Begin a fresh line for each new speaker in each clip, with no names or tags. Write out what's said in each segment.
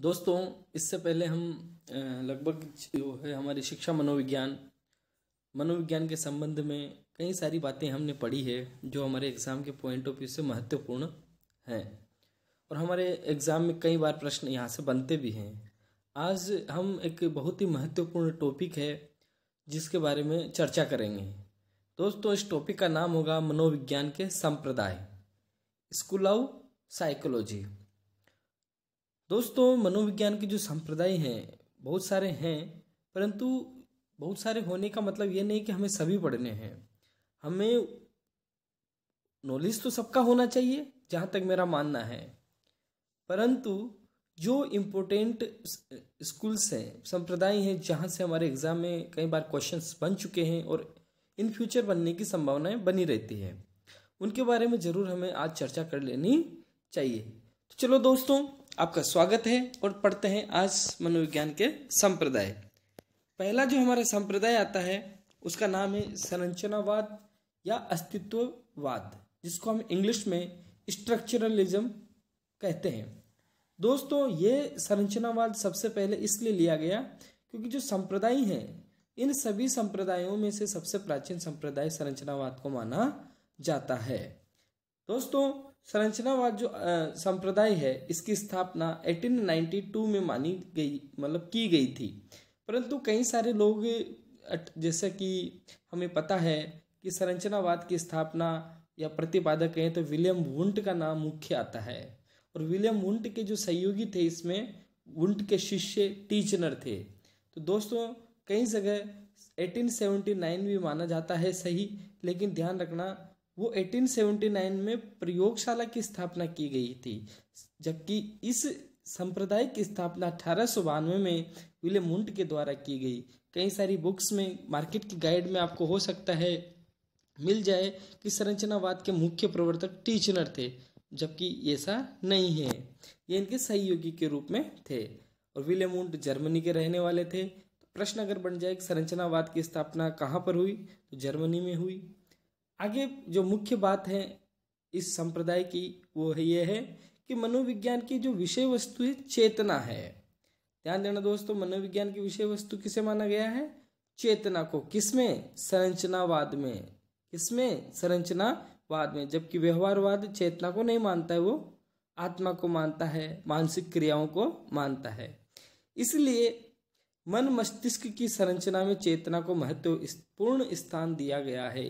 दोस्तों इससे पहले हम लगभग जो है हमारी शिक्षा मनोविज्ञान मनोविज्ञान के संबंध में कई सारी बातें हमने पढ़ी है जो हमारे एग्ज़ाम के पॉइंट ऑफ व्यू से महत्वपूर्ण हैं और हमारे एग्ज़ाम में कई बार प्रश्न यहाँ से बनते भी हैं आज हम एक बहुत ही महत्वपूर्ण टॉपिक है जिसके बारे में चर्चा करेंगे दोस्तों इस टॉपिक का नाम होगा मनोविज्ञान के संप्रदाय स्कूल ऑफ साइकोलॉजी दोस्तों मनोविज्ञान के जो संप्रदाय हैं बहुत सारे हैं परंतु बहुत सारे होने का मतलब ये नहीं कि हमें सभी पढ़ने हैं हमें नॉलेज तो सबका होना चाहिए जहाँ तक मेरा मानना है परंतु जो इम्पोर्टेंट स्कूल्स हैं संप्रदाय हैं जहाँ से हमारे एग्ज़ाम में कई बार क्वेश्चंस बन चुके हैं और इन फ्यूचर बनने की संभावनाएं बनी रहती है उनके बारे में ज़रूर हमें आज चर्चा कर लेनी चाहिए तो चलो दोस्तों आपका स्वागत है और पढ़ते हैं आज मनोविज्ञान के संप्रदाय पहला जो हमारा संप्रदाय आता है उसका नाम है संरचनावाद या अस्तित्ववाद जिसको हम इंग्लिश में स्ट्रक्चरलिज्म कहते हैं दोस्तों ये संरचनावाद सबसे पहले इसलिए लिया गया क्योंकि जो संप्रदाय हैं इन सभी संप्रदायों में से सबसे प्राचीन संप्रदाय संरचनावाद को माना जाता है दोस्तों संरचनावाद जो संप्रदाय है इसकी स्थापना 1892 में मानी गई मतलब की गई थी परंतु कई सारे लोग जैसा कि हमें पता है कि संरचनावाद की स्थापना या प्रतिपादक कहें तो विलियम वुंट का नाम मुख्य आता है और विलियम वुंट के जो सहयोगी थे इसमें वुंट के शिष्य टीचनर थे तो दोस्तों कई जगह 1879 भी माना जाता है सही लेकिन ध्यान रखना वो 1879 में प्रयोगशाला की स्थापना की गई थी जबकि इस संप्रदाय की स्थापना अठारह में विलियम मुंट के द्वारा की गई कई सारी बुक्स में मार्केट की गाइड में आपको हो सकता है मिल जाए कि संरचनावाद के मुख्य प्रवर्तक टीचनर थे जबकि ऐसा नहीं है ये इनके सहयोगी के रूप में थे और विलियम मुंट जर्मनी के रहने वाले थे तो प्रश्न अगर बन जाए कि संरचनावाद की स्थापना कहाँ पर हुई तो जर्मनी में हुई आगे जो मुख्य बात है इस संप्रदाय की वो है ये है कि मनोविज्ञान की जो विषय वस्तु है चेतना है ध्यान देना दोस्तों मनोविज्ञान की विषय वस्तु किसे माना गया है चेतना को किसमें संरचनावाद में किसमें संरचनावाद में जबकि व्यवहारवाद चेतना को नहीं मानता है वो आत्मा को मानता है मानसिक क्रियाओं को मानता है इसलिए मन मस्तिष्क की संरचना में चेतना को महत्वपूर्ण स्थान दिया गया है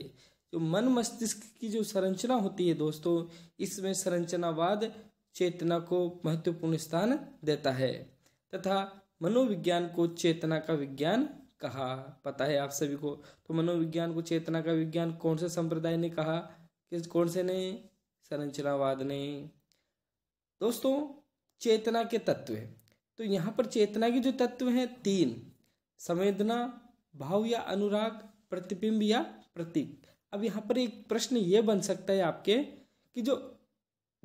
जो तो मन मस्तिष्क की जो संरचना होती है दोस्तों इसमें संरचनावाद चेतना को महत्वपूर्ण स्थान देता है तथा मनोविज्ञान को चेतना का विज्ञान कहा पता है आप सभी को तो मनोविज्ञान को चेतना का विज्ञान कौन से संप्रदाय ने कहा किस कौन से ने संरचनावाद ने दोस्तों चेतना के तत्व है तो यहाँ पर चेतना के जो तत्व हैं तीन संवेदना भाव या अनुराग प्रतिबिंब या प्रतीक अब यहाँ पर एक प्रश्न ये बन सकता है आपके कि जो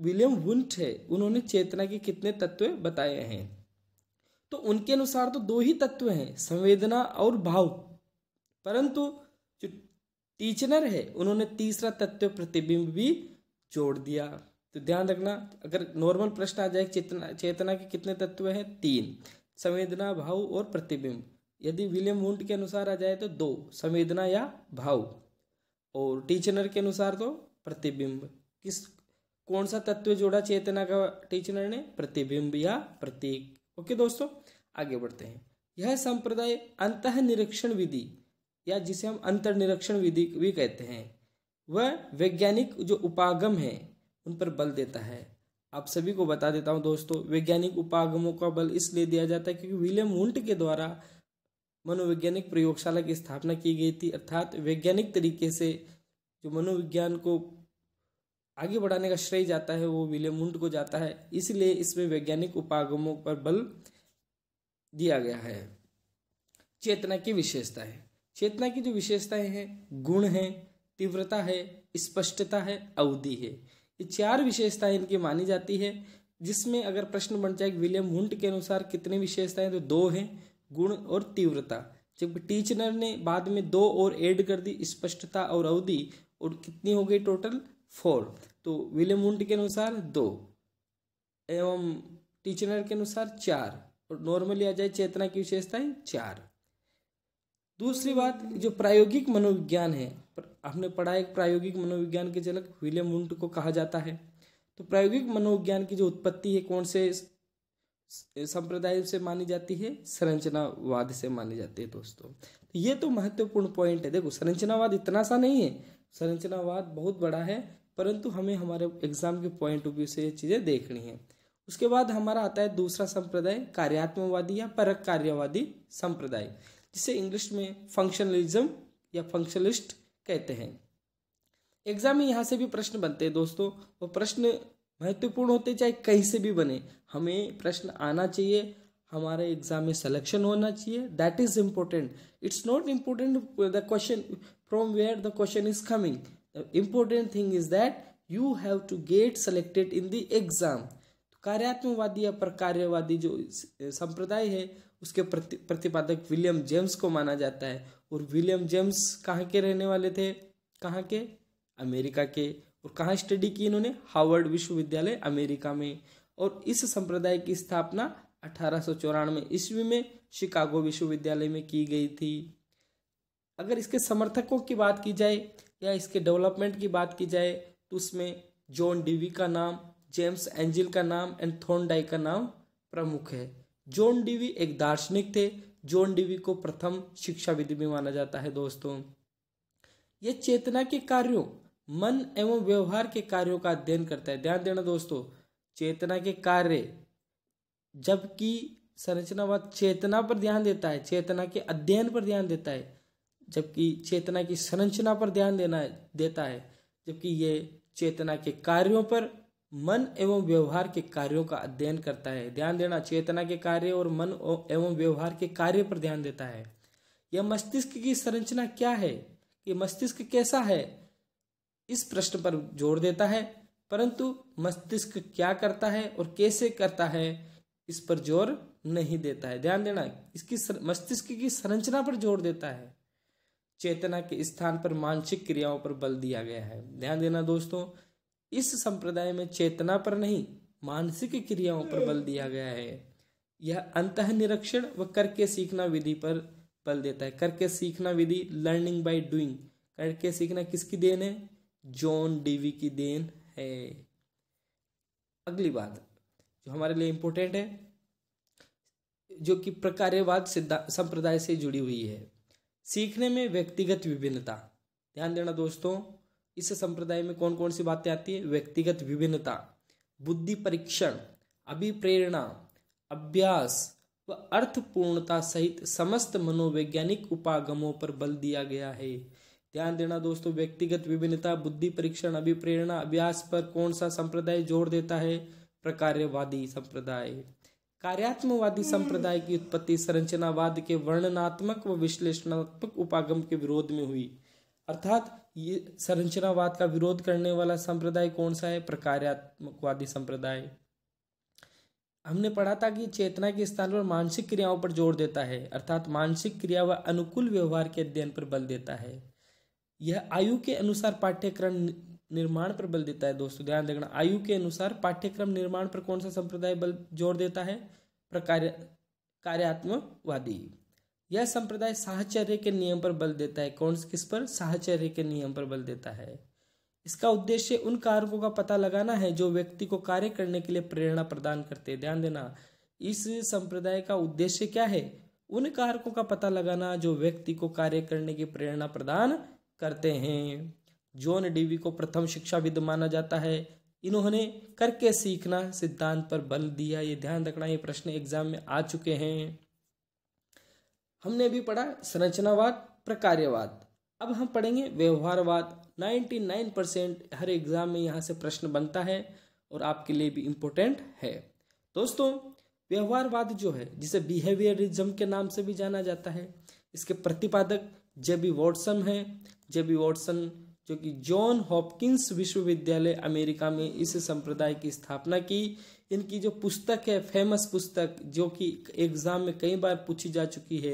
विलियम वुंट है उन्होंने चेतना के कितने तत्व बताए हैं तो उनके अनुसार तो दो ही तत्व हैं संवेदना और भाव परंतु जो टीचनर है उन्होंने तीसरा तत्व प्रतिबिंब भी जोड़ दिया तो ध्यान रखना अगर नॉर्मल प्रश्न आ जाए चेतना चेतना के कितने तत्व हैं तीन संवेदना भाव और प्रतिबिंब यदि विलियम वुंट के अनुसार आ जाए तो दो संवेदना या भाव और टीचनर के अनुसार तो प्रतिबिंब किस कौन सा तत्व जोड़ा चेतना का टीचनर ने प्रतिबिंब या प्रतीक ओके दोस्तों आगे बढ़ते हैं यह संप्रदाय अंत निरीक्षण विधि या जिसे हम अंतर निरीक्षण विधि भी कहते हैं वह वैज्ञानिक जो उपागम है उन पर बल देता है आप सभी को बता देता हूँ दोस्तों वैज्ञानिक उपागमों का बल इसलिए दिया जाता है क्योंकि विलियम हुंट के द्वारा मनोवैज्ञानिक प्रयोगशाला की स्थापना की गई थी अर्थात वैज्ञानिक तरीके से जो मनोविज्ञान को आगे बढ़ाने का श्रेय जाता है वो विलियम मुंड को जाता है इसलिए इसमें वैज्ञानिक उपागमों पर बल दिया गया है चेतना की विशेषताएं चेतना की जो विशेषताएं हैं गुण है तीव्रता है स्पष्टता है अवधि है ये चार विशेषताएं इनकी मानी जाती है जिसमें अगर प्रश्न बन जाए विलियम मुंड के अनुसार कितनी विशेषताएं तो दो हैं गुण और तीव्रता जबकि टीचनर ने बाद में दो और ऐड कर दी स्पष्टता और अवधि और कितनी हो गई टोटल फोर तो विलियम मुंड के अनुसार दो एवं टीचनर के अनुसार चार और नॉर्मली आ जाए चेतना की विशेषताएं चार दूसरी बात जो प्रायोगिक मनोविज्ञान है हमने पढ़ा एक प्रायोगिक मनोविज्ञान के जनक विलियम वुंट को कहा जाता है तो प्रायोगिक मनोविज्ञान की जो उत्पत्ति है कौन से संप्रदाय से मानी जाती है संरचनावाद से मानी जाती है दोस्तों तो ये तो महत्वपूर्ण पॉइंट है देखो संरचनावाद इतना सा नहीं है संरचनावाद बहुत बड़ा है परंतु हमें हमारे एग्जाम के पॉइंट ऑफ व्यू से ये चीज़ें देखनी है उसके बाद हमारा आता है दूसरा संप्रदाय कार्यात्मवादी या परक कार्यवादी संप्रदाय जिसे इंग्लिश में फंक्शनलिज्म या फंक्शनलिस्ट कहते हैं एग्जाम में यहाँ से भी प्रश्न बनते हैं दोस्तों वो प्रश्न महत्वपूर्ण होते चाहे कहीं से भी बने हमें प्रश्न आना चाहिए हमारे एग्जाम में सिलेक्शन होना चाहिए that is important it's not important the question from where the question is coming important thing is that you have to get selected in the exam कार्यात्मवादी या प्रकार्यवादी जो संप्रदाय है उसके प्रति प्रतिपादक विलियम जेम्स को माना जाता है और विलियम जेम्स कहाँ के रहने वाले थे कहाँ के अमेरिका के और कहाँ स्टडी की इन्होंने हार्वर्ड विश्वविद्यालय अमेरिका में और इस संप्रदाय की स्थापना अठारह सौ ईस्वी में शिकागो विश्वविद्यालय में की गई थी अगर इसके समर्थकों की बात की जाए या इसके डेवलपमेंट की बात की जाए तो उसमें जॉन डीवी का नाम जेम्स एंजिल का नाम एंड थोनडाई का नाम प्रमुख है जॉन डीवी एक दार्शनिक थे जॉन डीवी को प्रथम शिक्षाविद भी माना जाता है दोस्तों ये चेतना के कार्यों मन एवं व्यवहार के कार्यों का अध्ययन करता है ध्यान देना दोस्तों चेतना के कार्य जबकि संरचनावाद चेतना पर ध्यान देता है चेतना के अध्ययन पर ध्यान देता है जबकि चेतना की संरचना पर ध्यान देना देता है जबकि ये चेतना के कार्यों पर मन एवं व्यवहार के कार्यों का अध्ययन करता है ध्यान देना चेतना के कार्य और मन एवं व्यवहार के कार्य पर ध्यान देता है यह मस्तिष्क की संरचना क्या है कि मस्तिष्क कैसा है इस प्रश्न पर जोर देता है परंतु मस्तिष्क क्या करता है और कैसे करता है इस पर जोर नहीं देता है ध्यान देना इसकी सर, मस्तिष्क की संरचना पर जोर देता है चेतना के स्थान पर मानसिक क्रियाओं पर बल दिया गया है ध्यान देना दोस्तों इस संप्रदाय में चेतना पर नहीं मानसिक क्रियाओं पर बल दिया गया है यह अंत निरीक्षण व करके सीखना विधि पर बल देता है करके सीखना विधि लर्निंग बाय डूइंग करके सीखना किसकी देन है जॉन डीवी की देन है अगली बात जो हमारे लिए इम्पोर्टेंट है जो कि प्रकार्यवाद संप्रदाय से जुड़ी हुई है सीखने में व्यक्तिगत विभिन्नता ध्यान देना दोस्तों इस संप्रदाय में कौन कौन सी बातें आती है व्यक्तिगत विभिन्नता बुद्धि परीक्षण अभिप्रेरणा अभ्यास व अर्थपूर्णता सहित समस्त मनोवैज्ञानिक उपागमों पर बल दिया गया है ध्यान देना दोस्तों व्यक्तिगत विभिन्नता बुद्धि परीक्षण अभिप्रेरणा अभ्यास पर कौन सा संप्रदाय जोर देता है प्रकार्यवादी संप्रदाय कार्यात्मवादी संप्रदाय की उत्पत्ति संरचनावाद के वर्णनात्मक व विश्लेषणात्मक उपागम के विरोध में हुई अर्थात ये संरचनावाद का विरोध करने वाला संप्रदाय कौन सा है प्रकार्यात्मकवादी संप्रदाय हमने पढ़ा था कि चेतना के स्थान पर मानसिक क्रियाओं पर जोर देता है अर्थात मानसिक क्रिया व अनुकूल व्यवहार के अध्ययन पर बल देता है यह आयु के अनुसार पाठ्यक्रम निर्माण पर बल देता है दोस्तों ध्यान देखना आयु के अनुसार पाठ्यक्रम निर्माण पर कौन सा संप्रदाय बल जोर देता है प्रकार कार्यात्मकवादी यह संप्रदाय साहचर्य के नियम पर बल देता है कौन किस पर साहचर्य के नियम पर बल देता है इसका उद्देश्य उन कारकों का पता लगाना है जो व्यक्ति को कार्य करने के लिए प्रेरणा प्रदान करते हैं ध्यान देना इस संप्रदाय का उद्देश्य क्या है उन कारकों का पता लगाना जो व्यक्ति को कार्य करने की प्रेरणा प्रदान करते हैं जॉन डीवी को प्रथम शिक्षाविद माना जाता है इन्होंने करके सीखना सिद्धांत पर बल दिया ये ध्यान रखना ये प्रश्न एग्जाम में आ चुके हैं हमने भी पढ़ा संरचनावाद प्रकार्यवाद अब हम पढ़ेंगे व्यवहारवाद 99 परसेंट हर एग्जाम में यहाँ से प्रश्न बनता है और आपके लिए भी इम्पोर्टेंट है दोस्तों व्यवहारवाद जो है जिसे बिहेवियरिज्म के नाम से भी जाना जाता है इसके प्रतिपादक J B B Watson J B Watson जो कि जॉन हॉपकिंस विश्वविद्यालय अमेरिका में इस संप्रदाय की स्थापना की इनकी जो पुस्तक है फेमस पुस्तक जो कि एग्जाम में कई बार पूछी जा चुकी है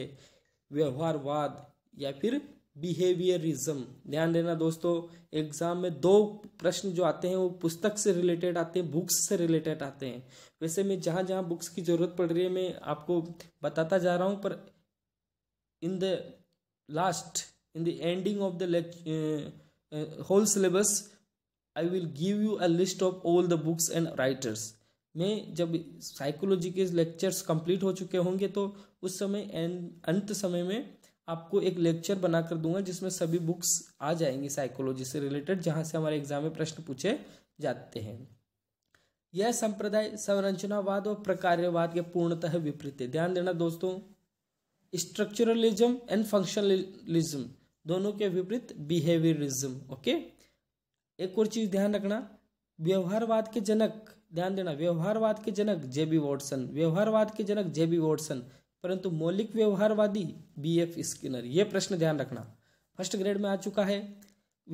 व्यवहारवाद या फिर बिहेवियरिज्म ध्यान देना दोस्तों एग्जाम में दो प्रश्न जो आते हैं वो पुस्तक से रिलेटेड आते हैं बुक्स से रिलेटेड आते हैं वैसे मैं जहाँ जहाँ बुक्स की ज़रूरत पड़ रही है मैं आपको बताता जा रहा हूँ पर in the last in the ending of the lecture, uh, uh, whole syllabus I will give you a list of all the books and writers में जब साइकोलॉजी के लेक्चर्स कंप्लीट हो चुके होंगे तो उस समय अंत समय में आपको एक लेक्चर बना कर दूंगा जिसमें सभी बुक्स आ जाएंगी साइकोलॉजी से रिलेटेड जहां से हमारे एग्जाम में प्रश्न पूछे जाते हैं यह संप्रदाय संरचनावाद और प्रकार्यवाद के पूर्णतः विपरीत है ध्यान देना दोस्तों स्ट्रक्चरलिज्म एंड फंक्शनलिज्म दोनों के विपरीत बिहेवियरिज्म ओके एक और चीज ध्यान रखना व्यवहारवाद के जनक ध्यान देना व्यवहारवाद के जनक जेबी वॉटसन व्यवहारवाद के जनक जेबी वॉटसन परंतु मौलिक व्यवहारवादी बी एफ स्किनर ये प्रश्न ध्यान रखना फर्स्ट ग्रेड में आ चुका है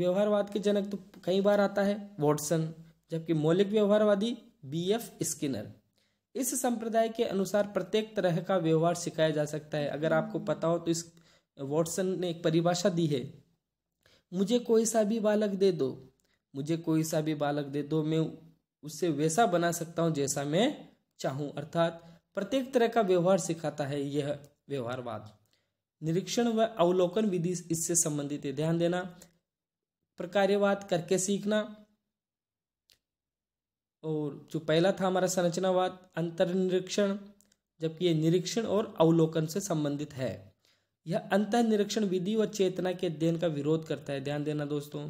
व्यवहारवाद के जनक तो कई बार आता है वॉटसन जबकि मौलिक व्यवहारवादी बी एफ स्किनर इस संप्रदाय के अनुसार प्रत्येक तरह का व्यवहार सिखाया जा सकता है अगर आपको पता हो तो इस वॉटसन ने एक परिभाषा दी है मुझे कोई सा भी बालक दे दो मुझे कोई सा भी बालक दे दो मैं उससे वैसा बना सकता हूँ जैसा मैं चाहूँ अर्थात प्रत्येक तरह का व्यवहार सिखाता है यह व्यवहारवाद निरीक्षण व अवलोकन विधि इससे संबंधित है ध्यान देना प्रकार्यवाद करके सीखना और जो पहला था हमारा संरचनावाद अंतर्निरीक्षण जबकि ये निरीक्षण और अवलोकन से संबंधित है यह अंत निरीक्षण विधि व चेतना के अध्ययन का विरोध करता है ध्यान देना दोस्तों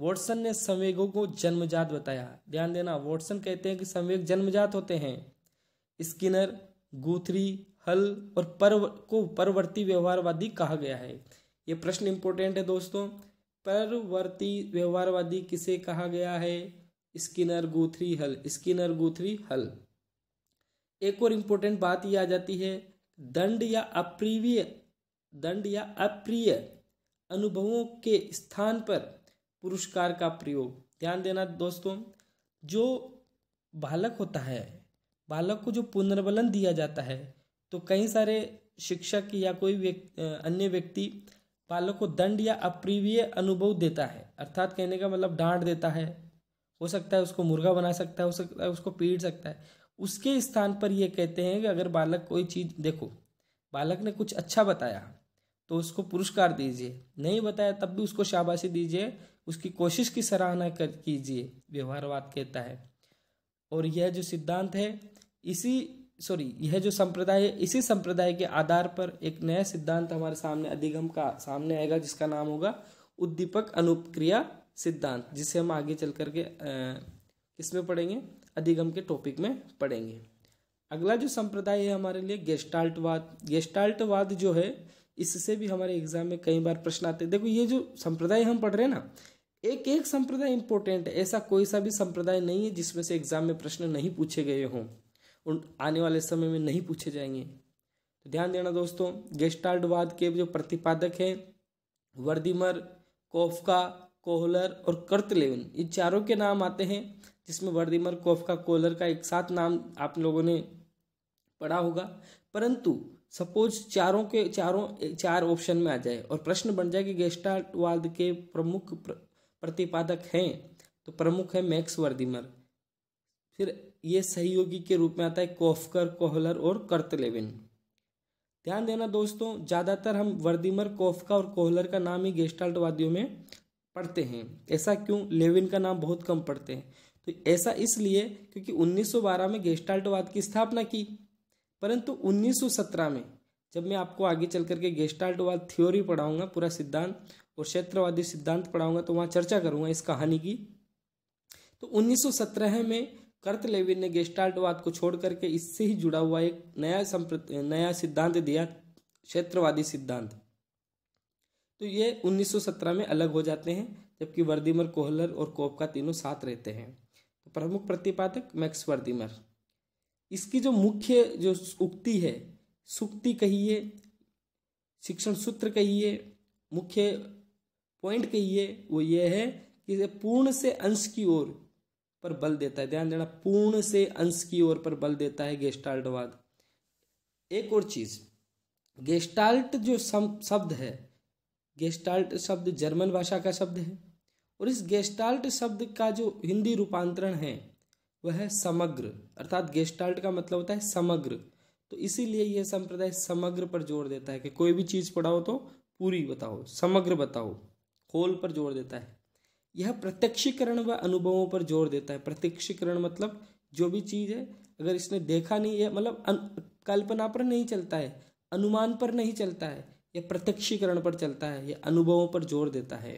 वॉटसन ने संवेगों को जन्मजात बताया ध्यान देना वॉटसन कहते हैं कि संवेग जन्मजात होते हैं स्किनर गुथरी हल और परव को परवर्ती व्यवहारवादी कहा गया है ये प्रश्न इंपॉर्टेंट है दोस्तों परवर्ती व्यवहारवादी किसे कहा गया है स्किनर गुथरी हल स्किनर गुथरी हल एक और इम्पोर्टेंट बात यह आ जाती है दंड या अप्रीवीय दंड या अप्रिय अनुभवों के स्थान पर पुरस्कार का प्रयोग ध्यान देना दोस्तों जो बालक होता है बालक को जो पुनर्बलन दिया जाता है तो कई सारे शिक्षक या कोई व्यक्ति अन्य व्यक्ति बालक को दंड या अप्रिय अनुभव देता है अर्थात कहने का मतलब डांट देता है हो सकता है उसको मुर्गा बना सकता है हो सकता है उसको पीट सकता है उसके स्थान पर ये कहते हैं कि अगर बालक कोई चीज़ देखो बालक ने कुछ अच्छा बताया तो उसको पुरस्कार दीजिए नहीं बताया तब भी उसको शाबाशी दीजिए उसकी कोशिश की सराहना कर कीजिए व्यवहारवाद कहता है और यह जो सिद्धांत है इसी सॉरी यह जो संप्रदाय है इसी संप्रदाय के आधार पर एक नया सिद्धांत हमारे सामने अधिगम का सामने आएगा जिसका नाम होगा उद्दीपक अनुक्रिया सिद्धांत जिसे हम आगे चल करके इसमें पढ़ेंगे अधिगम के टॉपिक में पढ़ेंगे अगला जो संप्रदाय है हमारे लिए गेस्टाल्टवाद गेस्टाल्टवाद जो है इससे भी हमारे एग्जाम में कई बार प्रश्न आते हैं देखो ये जो संप्रदाय हम पढ़ रहे हैं ना एक एक संप्रदाय इंपॉर्टेंट है ऐसा कोई सा भी संप्रदाय नहीं है जिसमें से एग्जाम में प्रश्न नहीं पूछे गए हों उन आने वाले समय में नहीं पूछे जाएंगे तो ध्यान देना दोस्तों गेस्टाल्टवाद के जो प्रतिपादक हैं वर्दिमर कोफका कोहलर और कर्तलेवन ये चारों के नाम आते हैं जिसमें वर्दिमर कोफका कोहलर का एक साथ नाम आप लोगों ने पढ़ा होगा परंतु सपोज चारों के चारों चार ऑप्शन में आ जाए और प्रश्न बन जाए कि गेस्टाल्टवाद के प्रमुख प्र, प्रतिपादक हैं तो प्रमुख है मैक्स वर्दिमर फिर ये सहयोगी के रूप में आता है कोफकर कोहलर और कर्तलेविन ध्यान देना दोस्तों ज़्यादातर हम वर्दिमर कोफका और कोहलर का नाम ही गेस्टाल्टवादियों में पढ़ते हैं ऐसा क्यों लेविन का नाम बहुत कम पढ़ते हैं तो ऐसा इसलिए क्योंकि 1912 में गेस्टाल्टवाद की स्थापना की परंतु 1917 में जब मैं आपको आगे चल करके गेस्टाल्टवाद थ्योरी पढ़ाऊंगा पूरा सिद्धांत और क्षेत्रवादी सिद्धांत पढ़ाऊंगा तो वहाँ चर्चा करूंगा इस कहानी की तो 1917 में कर्त लेविन ने गेस्टाल्टवाद को छोड़ करके इससे ही जुड़ा हुआ एक नया नया सिद्धांत दिया क्षेत्रवादी सिद्धांत तो ये 1917 में अलग हो जाते हैं जबकि वर्दीमर कोहलर और कोप का तीनों साथ रहते हैं तो प्रमुख प्रतिपादक मैक्स वर्दीमर इसकी जो मुख्य जो उक्ति है सुक्ति कहिए शिक्षण सूत्र कहिए मुख्य पॉइंट कहिए वो ये है कि पूर्ण से अंश की ओर पर बल देता है ध्यान देना पूर्ण से अंश की ओर पर बल देता है गेस्टाल्टवाद एक और चीज गेस्टाल्ट जो शब्द है गेस्टाल्ट शब्द जर्मन भाषा का शब्द है और इस गेस्टाल्ट शब्द का जो हिंदी रूपांतरण है वह है समग्र अर्थात गेस्टाल्ट का मतलब होता है समग्र तो इसीलिए यह संप्रदाय समग्र पर जोर देता है कि कोई भी चीज़ पढ़ाओ तो पूरी बताओ समग्र बताओ होल पर जोर देता है यह प्रत्यक्षीकरण व अनुभवों पर जोर देता है प्रत्यक्षीकरण मतलब जो भी चीज़ है अगर इसने देखा नहीं है मतलब कल्पना पर नहीं चलता है अनुमान पर नहीं चलता है यह प्रत्यक्षीकरण पर चलता है यह अनुभवों पर जोर देता है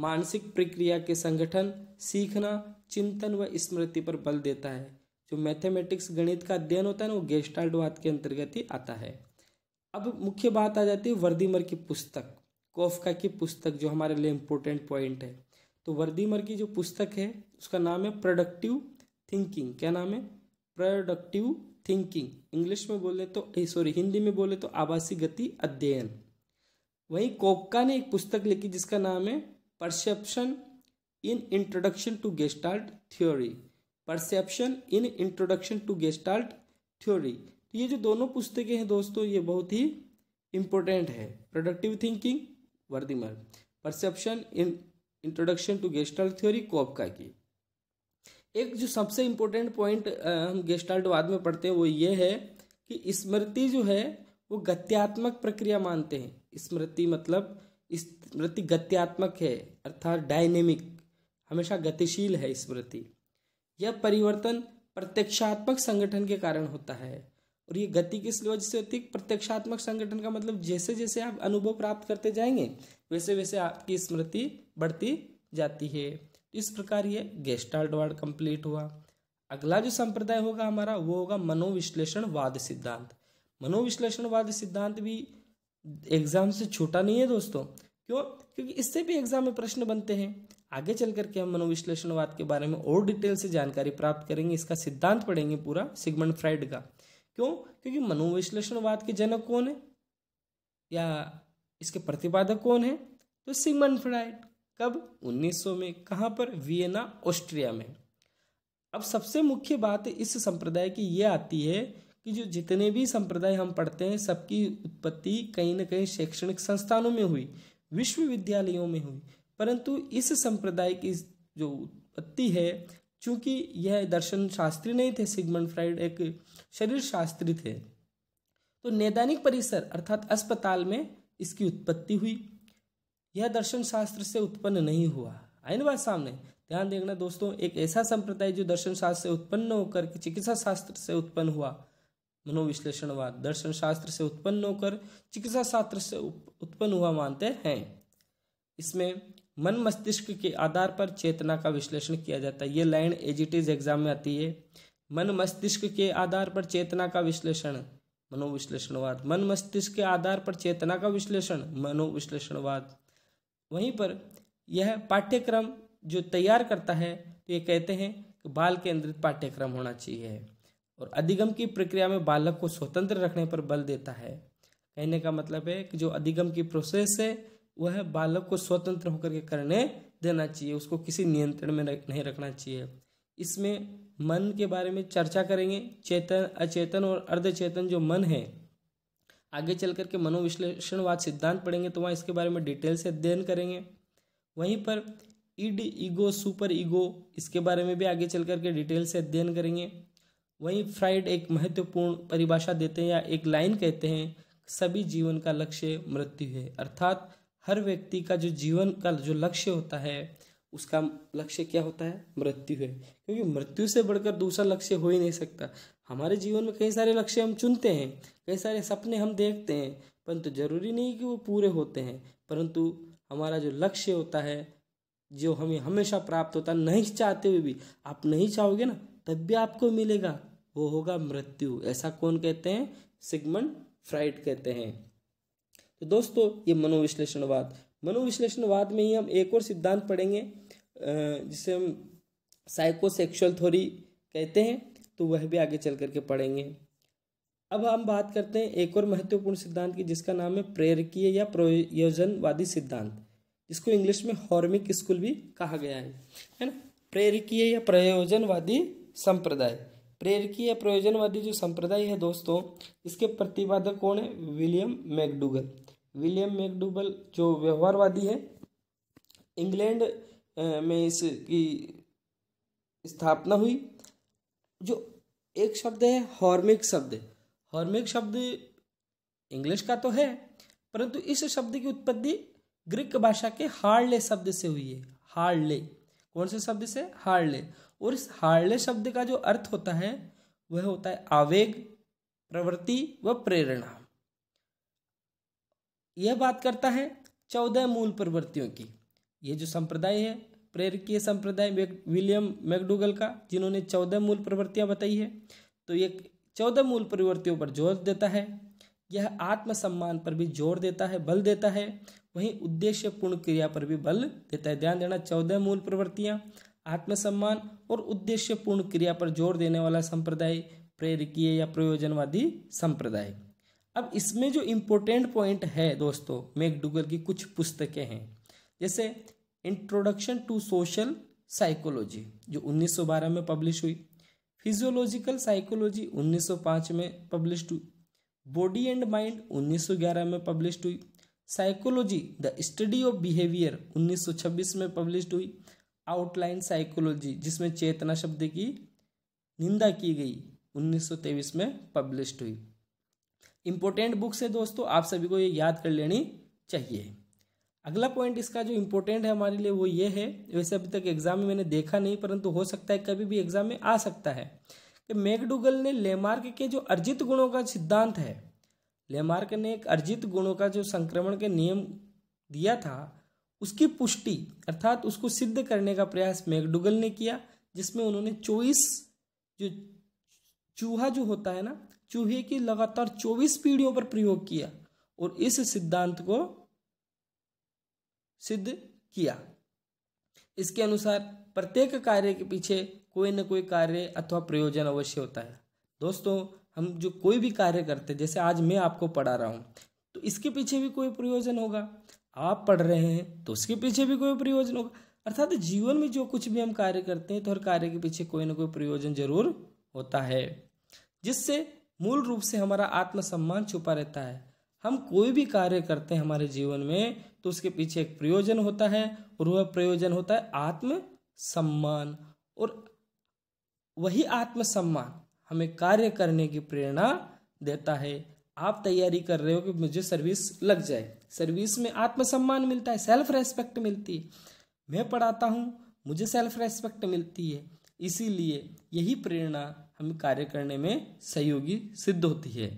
मानसिक प्रक्रिया के संगठन सीखना चिंतन व स्मृति पर बल देता है जो मैथमेटिक्स गणित का अध्ययन होता है ना वो गेस्टाल्टवाद के अंतर्गत ही आता है अब मुख्य बात आ जाती है वर्दीमर की पुस्तक कोफका की पुस्तक जो हमारे लिए इम्पोर्टेंट पॉइंट है तो वर्दीमर की जो पुस्तक है उसका नाम है प्रोडक्टिव थिंकिंग क्या नाम है प्रोडक्टिव थिंकिंग इंग्लिश में बोले तो सॉरी हिंदी में बोले तो आवासीय गति अध्ययन वहीं कोपका ने एक पुस्तक लिखी जिसका नाम है perception in introduction to Gestalt theory perception in introduction to Gestalt theory ये जो दोनों पुस्तकें हैं दोस्तों ये बहुत ही इंपॉर्टेंट है productive thinking Wertheimer perception in introduction to Gestalt theory Koffka की एक जो सबसे इंपॉर्टेंट पॉइंट हम गेस्टाल्ट बाद में पढ़ते हैं वो ये है कि स्मृति जो है वो गत्यात्मक प्रक्रिया मानते हैं स्मृति मतलब स्मृति गत्यात्मक है अर्थात डायनेमिक हमेशा गतिशील है स्मृति यह परिवर्तन प्रत्यक्षात्मक संगठन के कारण होता है और ये गति किस वजह से होती है प्रत्यक्षात्मक संगठन का मतलब जैसे जैसे आप अनुभव प्राप्त करते जाएंगे वैसे वैसे आपकी स्मृति बढ़ती जाती है इस प्रकार ये गेस्टाल्ट वार्ड कंप्लीट हुआ अगला जो संप्रदाय होगा हमारा वो होगा मनोविश्लेषणवाद सिद्धांत मनोविश्लेषणवाद सिद्धांत भी एग्ज़ाम से छोटा नहीं है दोस्तों क्यों क्योंकि इससे भी एग्ज़ाम में प्रश्न बनते हैं आगे चल करके हम मनोविश्लेषणवाद के बारे में और डिटेल से जानकारी प्राप्त करेंगे इसका सिद्धांत पढ़ेंगे पूरा सिगमंड फ्राइड का क्यों क्योंकि मनोविश्लेषणवाद के जनक कौन है या इसके प्रतिपादक कौन है तो सिगमंड फ्राइड कब 1900 में कहाँ पर वियना ऑस्ट्रिया में अब सबसे मुख्य बात इस संप्रदाय की ये आती है कि जो जितने भी संप्रदाय हम पढ़ते हैं सबकी उत्पत्ति कहीं ना कहीं शैक्षणिक संस्थानों में हुई विश्वविद्यालयों में हुई परंतु इस संप्रदाय की जो उत्पत्ति है चूंकि यह दर्शन शास्त्री नहीं थे सिगमंड फ्राइड एक शरीर शास्त्री थे तो नैदानिक परिसर अर्थात अस्पताल में इसकी उत्पत्ति हुई यह दर्शन शास्त्र से उत्पन्न नहीं हुआ आई ना बात सामने ध्यान देखना दोस्तों एक ऐसा संप्रदाय जो दर्शन शास्त्र से उत्पन्न होकर चिकित्सा शास्त्र से उत्पन्न हुआ मनोविश्लेषणवाद दर्शन शास्त्र से उत्पन्न होकर चिकित्सा शास्त्र से उत्पन्न हुआ मानते हैं इसमें मन मस्तिष्क के आधार पर चेतना का विश्लेषण किया जाता है ये लाइन एजिटिज एग्जाम में आती है मन मस्तिष्क के आधार पर चेतना का विश्लेषण मनोविश्लेषणवाद मन मस्तिष्क के आधार पर चेतना का विश्लेषण मनोविश्लेषणवाद वहीं पर यह पाठ्यक्रम जो तैयार करता है तो ये कहते हैं कि बाल केंद्रित पाठ्यक्रम होना चाहिए और अधिगम की प्रक्रिया में बालक को स्वतंत्र रखने पर बल देता है कहने का मतलब है कि जो अधिगम की प्रोसेस है वह बालक को स्वतंत्र होकर के करने देना चाहिए उसको किसी नियंत्रण में नहीं रखना चाहिए इसमें मन के बारे में चर्चा करेंगे चेतन अचेतन और अर्धचेतन जो मन है आगे चल करके मनोविश्लेषणवाद सिद्धांत पढ़ेंगे तो वहाँ इसके बारे में डिटेल से अध्ययन करेंगे वहीं पर इड ईगो सुपर ईगो इसके बारे में भी आगे चल करके डिटेल से अध्ययन करेंगे वहीं फ्राइड एक महत्वपूर्ण परिभाषा देते हैं या एक लाइन कहते हैं सभी जीवन का लक्ष्य मृत्यु है अर्थात हर व्यक्ति का जो जीवन का जो लक्ष्य होता है उसका लक्ष्य क्या होता है मृत्यु है क्योंकि मृत्यु से बढ़कर दूसरा लक्ष्य हो ही नहीं सकता हमारे जीवन में कई सारे लक्ष्य हम चुनते हैं कई सारे सपने हम देखते हैं परंतु जरूरी नहीं कि वो पूरे होते हैं परंतु हमारा जो लक्ष्य होता है जो हमें हमेशा प्राप्त होता है नहीं चाहते हुए भी आप नहीं चाहोगे ना तब भी आपको मिलेगा वो होगा मृत्यु ऐसा कौन कहते हैं सिगमंड फ्राइड कहते हैं तो दोस्तों ये मनोविश्लेषणवाद मनोविश्लेषणवाद में ही हम एक और सिद्धांत पढ़ेंगे जिसे हम साइकोसेक्सुअल थ्योरी कहते हैं तो वह भी आगे चल करके पढ़ेंगे अब हम बात करते हैं एक और महत्वपूर्ण सिद्धांत की जिसका नाम है प्रेरकीय या प्रयोजनवादी सिद्धांत जिसको इंग्लिश में हॉर्मिक स्कूल भी कहा गया है है ना प्रेरकीय या प्रयोजनवादी संप्रदाय प्रेरकीय प्रयोजनवादी जो संप्रदाय है दोस्तों इसके प्रतिपादक कौन है विलियम मैकडूगल विलियम मैकडूगल जो व्यवहारवादी है इंग्लैंड में इसकी स्थापना हुई जो एक शब्द है हॉर्मिक शब्द हॉर्मिक शब्द इंग्लिश का तो है परंतु इस शब्द की उत्पत्ति ग्रीक भाषा के हार्ले शब्द से हुई है हार्ले कौन से शब्द से हार्ले और इस हार्ले शब्द का जो अर्थ होता है वह होता है आवेग प्रवृत्ति व प्रेरणा यह बात करता है चौदह मूल प्रवृत्तियों की यह जो संप्रदाय है प्रेरकीय संप्रदाय विलियम मैकडूगल का जिन्होंने चौदह मूल प्रवृत्तियां बताई है तो ये चौदह मूल प्रवृत्तियों पर जोर देता है यह आत्मसम्मान पर भी जोर देता है बल देता है वहीं उद्देश्यपूर्ण क्रिया पर भी बल देता है ध्यान देना चौदह मूल प्रवृत्तियां आत्मसम्मान और उद्देश्यपूर्ण क्रिया पर जोर देने वाला संप्रदाय प्रेरकीय या प्रयोजनवादी संप्रदाय अब इसमें जो इम्पोर्टेंट पॉइंट है दोस्तों मैकडूगल की कुछ पुस्तकें हैं जैसे इंट्रोडक्शन टू सोशल साइकोलॉजी जो 1912 में पब्लिश हुई फिजियोलॉजिकल साइकोलॉजी 1905 में पब्लिश हुई बॉडी एंड माइंड 1911 में पब्लिश हुई psychology the study of behaviour 1926 में पब्लिश हुई आउटलाइन साइकोलॉजी जिसमें चेतना शब्द की निंदा की गई 1923 में पब्लिश हुई इंपॉर्टेंट बुक्स है दोस्तों आप सभी को ये याद कर लेनी चाहिए अगला पॉइंट इसका जो इम्पोर्टेंट है हमारे लिए वो ये है वैसे अभी तक एग्जाम में मैंने देखा नहीं परंतु हो सकता है कभी भी एग्जाम में आ सकता है कि मैकडूगल ने लेमार्क के जो अर्जित गुणों का सिद्धांत है लेमार्क ने एक अर्जित गुणों का जो संक्रमण के नियम दिया था उसकी पुष्टि अर्थात उसको सिद्ध करने का प्रयास मैकडुगल ने किया जिसमें उन्होंने चौबीस जो चूहा जो होता है ना चूहे की लगातार चौबीस पीढ़ियों पर प्रयोग किया और इस सिद्धांत को सिद्ध किया इसके अनुसार प्रत्येक कार्य के पीछे कोई ना कोई कार्य अथवा प्रयोजन अवश्य होता है दोस्तों हम जो कोई भी कार्य करते जैसे आज मैं आपको पढ़ा रहा हूं तो इसके पीछे भी कोई प्रयोजन होगा आप पढ़ रहे हैं तो उसके पीछे भी कोई प्रयोजन होगा अर्थात जीवन में जो कुछ भी हम कार्य करते हैं तो हर कार्य के पीछे कोई ना कोई प्रयोजन जरूर होता है जिससे मूल रूप से हमारा आत्मसम्मान छुपा रहता है हम कोई भी कार्य करते हैं हमारे जीवन में तो उसके पीछे एक प्रयोजन होता है और वह प्रयोजन होता है आत्म सम्मान और वही आत्मसम्मान हमें कार्य करने की प्रेरणा देता है आप तैयारी कर रहे हो कि मुझे सर्विस लग जाए सर्विस में आत्मसम्मान मिलता है सेल्फ रेस्पेक्ट मिलती है मैं पढ़ाता हूँ मुझे सेल्फ रेस्पेक्ट मिलती है इसीलिए यही प्रेरणा हमें कार्य करने में सहयोगी सिद्ध होती है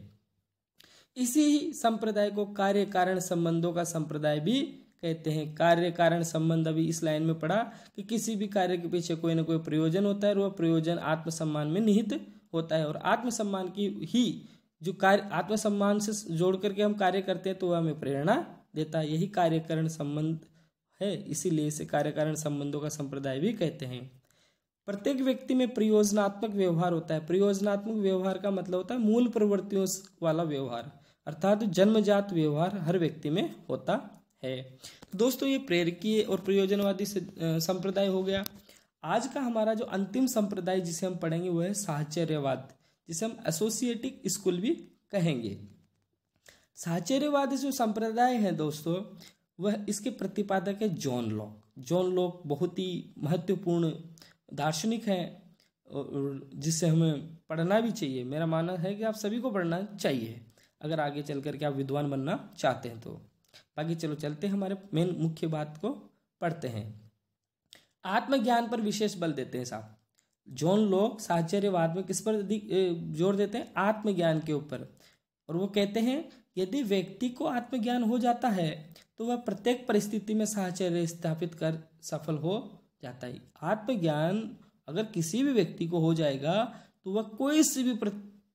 इसी संप्रदाय को कार्य कारण संबंधों का संप्रदाय भी कहते हैं कार्य कारण संबंध अभी इस लाइन में पढ़ा कि किसी भी कार्य के पीछे कोई ना कोई प्रयोजन होता है और वह प्रयोजन आत्मसम्मान में निहित होता है और आत्मसम्मान की ही जो कार्य आत्मसम्मान से जोड़ करके हम कार्य करते हैं तो वह हमें प्रेरणा देता है यही कार्यकरण संबंध है इसीलिए इसे कार्यकरण संबंधों का संप्रदाय भी कहते हैं प्रत्येक व्यक्ति में प्रयोजनात्मक व्यवहार होता है प्रयोजनात्मक व्यवहार का मतलब होता है मूल प्रवृत्तियों वाला व्यवहार अर्थात जन्मजात व्यवहार हर व्यक्ति में होता है तो दोस्तों ये प्रेरकीय और प्रयोजनवादी संप्रदाय हो गया आज का हमारा जो अंतिम संप्रदाय जिसे हम पढ़ेंगे वह है साहचर्यवाद जिसे हम एसोसिएटिक स्कूल भी कहेंगे साचर्यवादी जो संप्रदाय है दोस्तों वह इसके प्रतिपादक है जॉन लॉक जॉन लॉक बहुत ही महत्वपूर्ण दार्शनिक हैं जिससे हमें पढ़ना भी चाहिए मेरा मानना है कि आप सभी को पढ़ना चाहिए अगर आगे चल करके आप विद्वान बनना चाहते हैं तो बाकी चलो चलते हैं हमारे मेन मुख्य बात को पढ़ते हैं आत्मज्ञान पर विशेष बल देते हैं साहब जोन लोग साहचर्यवाद में किस पर अधिक जोर देते हैं आत्मज्ञान के ऊपर और वो कहते हैं यदि व्यक्ति को आत्मज्ञान हो जाता है तो वह प्रत्येक परिस्थिति में साहचर्य स्थापित कर सफल हो जाता है आत्मज्ञान अगर किसी भी व्यक्ति को हो जाएगा तो वह कोई सी भी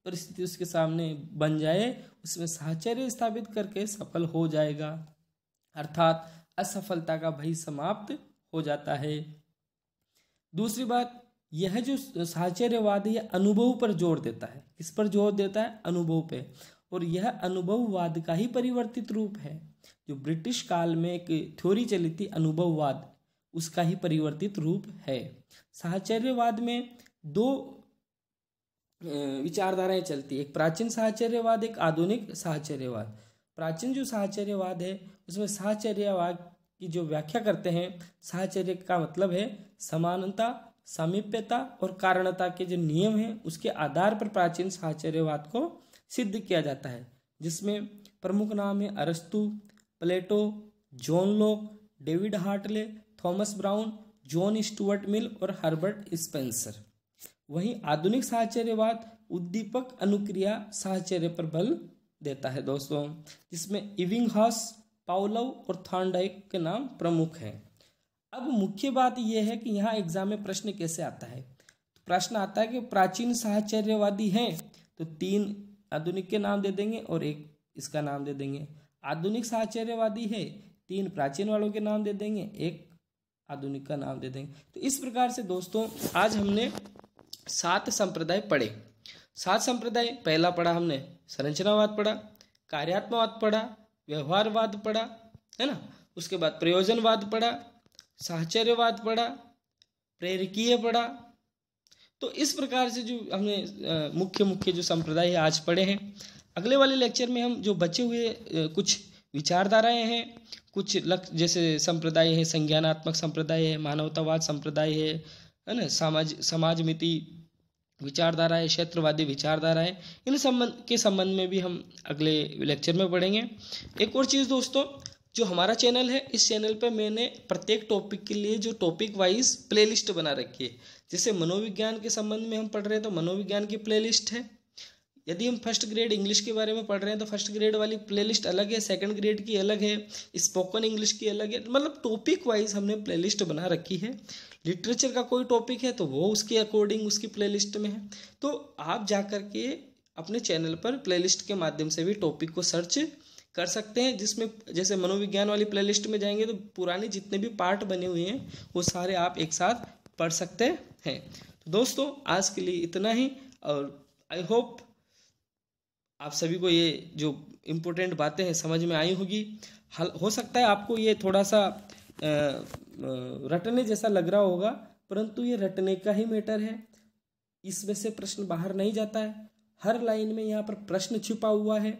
परिस्थिति उसके सामने बन जाए उसमें साहचर्य स्थापित करके सफल हो जाएगा अर्थात असफलता का भय समाप्त हो जाता है दूसरी बात यह जो साचर्यवाद है यह अनुभव पर जोर देता है इस पर जोर देता है अनुभव पे और यह अनुभववाद का ही परिवर्तित रूप है जो ब्रिटिश काल में एक थ्योरी चली थी अनुभववाद उसका ही परिवर्तित रूप है साहचर्यवाद में दो विचारधाराएं चलती एक प्राचीन साहचर्यवाद एक आधुनिक साहचर्यवाद प्राचीन जो साहचर्यवाद है उसमें साहचर्यवाद की जो व्याख्या करते हैं साहचर्य का मतलब है समानता समीप्यता और कारणता के जो नियम हैं उसके आधार पर प्राचीन साहचर्यवाद को सिद्ध किया जाता है जिसमें प्रमुख नाम है अरस्तु Plato John Locke David Hartley Thomas Brown John Stuart Mill और हर्बर्ट स्पेंसर वहीं आधुनिक साहचर्यवाद उद्दीपक अनुक्रिया साहचर्य पर बल देता है दोस्तों जिसमें इविंग हाउस पाउलव और थॉन्डाइक के नाम प्रमुख हैं अब मुख्य बात यह है कि यहाँ एग्जाम में प्रश्न कैसे आता है तो प्रश्न आता है कि प्राचीन साहचर्यवादी हैं तो तीन आधुनिक के नाम दे देंगे और एक इसका नाम दे देंगे आधुनिक साहचर्यवादी है तीन प्राचीन वालों के नाम दे देंगे एक आधुनिक का नाम दे देंगे तो इस प्रकार से दोस्तों आज हमने सात संप्रदाय पढ़े सात संप्रदाय पहला पढ़ा हमने संरचनावाद पढ़ा कार्यात्मवाद पढ़ा व्यवहारवाद पढ़ा है ना उसके बाद प्रयोजनवाद पढ़ा साहचर्यवाद पढ़ा प्रेरकीय पढ़ा तो इस प्रकार से जो हमने मुख्य मुख्य जो संप्रदाय आज पढ़े हैं अगले वाले लेक्चर में हम जो बचे हुए कुछ विचारधाराएं हैं कुछ लक्ष्य जैसे संप्रदाय है संज्ञानात्मक संप्रदाय है मानवतावाद संप्रदाय है है ना समाज समाज मिति है क्षेत्रवादी विचारधारा है इन संबंध के संबंध में भी हम अगले लेक्चर में पढ़ेंगे एक और चीज़ दोस्तों जो हमारा चैनल है इस चैनल पे मैंने प्रत्येक टॉपिक के लिए जो टॉपिक वाइज प्लेलिस्ट बना रखी है जैसे मनोविज्ञान के संबंध में हम पढ़ रहे हैं तो मनोविज्ञान की प्लेलिस्ट है यदि हम फर्स्ट ग्रेड इंग्लिश के बारे में पढ़ रहे हैं तो फर्स्ट ग्रेड वाली प्लेलिस्ट अलग है सेकंड ग्रेड की अलग है स्पोकन इंग्लिश की अलग है मतलब टॉपिक वाइज हमने प्लेलिस्ट बना रखी है लिटरेचर का कोई टॉपिक है तो वो उसके अकॉर्डिंग उसकी प्लेलिस्ट में है तो आप जा कर के अपने चैनल पर प्लेलिस्ट के माध्यम से भी टॉपिक को सर्च कर सकते हैं जिसमें जैसे मनोविज्ञान वाली प्लेलिस्ट में जाएंगे तो पुराने जितने भी पार्ट बने हुए हैं वो सारे आप एक साथ पढ़ सकते हैं तो दोस्तों आज के लिए इतना ही और आई होप आप सभी को ये जो इम्पोर्टेंट बातें हैं समझ में आई होगी हल हो सकता है आपको ये थोड़ा सा रटने जैसा लग रहा होगा परंतु ये रटने का ही मैटर है इसमें से प्रश्न बाहर नहीं जाता है हर लाइन में यहाँ पर प्रश्न छुपा हुआ है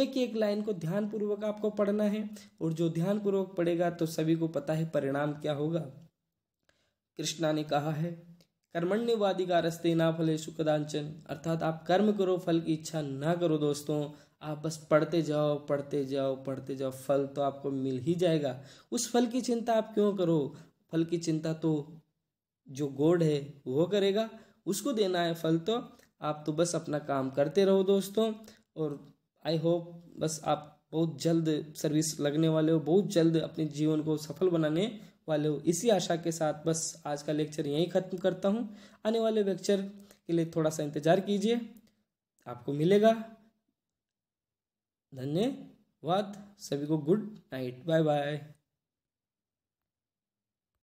एक एक लाइन को ध्यानपूर्वक आपको पढ़ना है और जो ध्यानपूर्वक पढ़ेगा तो सभी को पता है परिणाम क्या होगा कृष्णा ने कहा है कर्मण्यवादी का रस्ते ना फले सुखदांचन अर्थात आप कर्म करो फल की इच्छा ना करो दोस्तों आप बस पढ़ते जाओ पढ़ते जाओ पढ़ते जाओ फल तो आपको मिल ही जाएगा उस फल की चिंता आप क्यों करो फल की चिंता तो जो गोड है वो करेगा उसको देना है फल तो आप तो बस अपना काम करते रहो दोस्तों और आई होप बस आप बहुत जल्द सर्विस लगने वाले हो बहुत जल्द अपने जीवन को सफल बनाने वाले हो इसी आशा के साथ बस आज का लेक्चर यहीं ख़त्म करता हूँ आने वाले लेक्चर के लिए थोड़ा सा इंतज़ार कीजिए आपको मिलेगा धन्यवाद सभी को गुड नाइट बाय बाय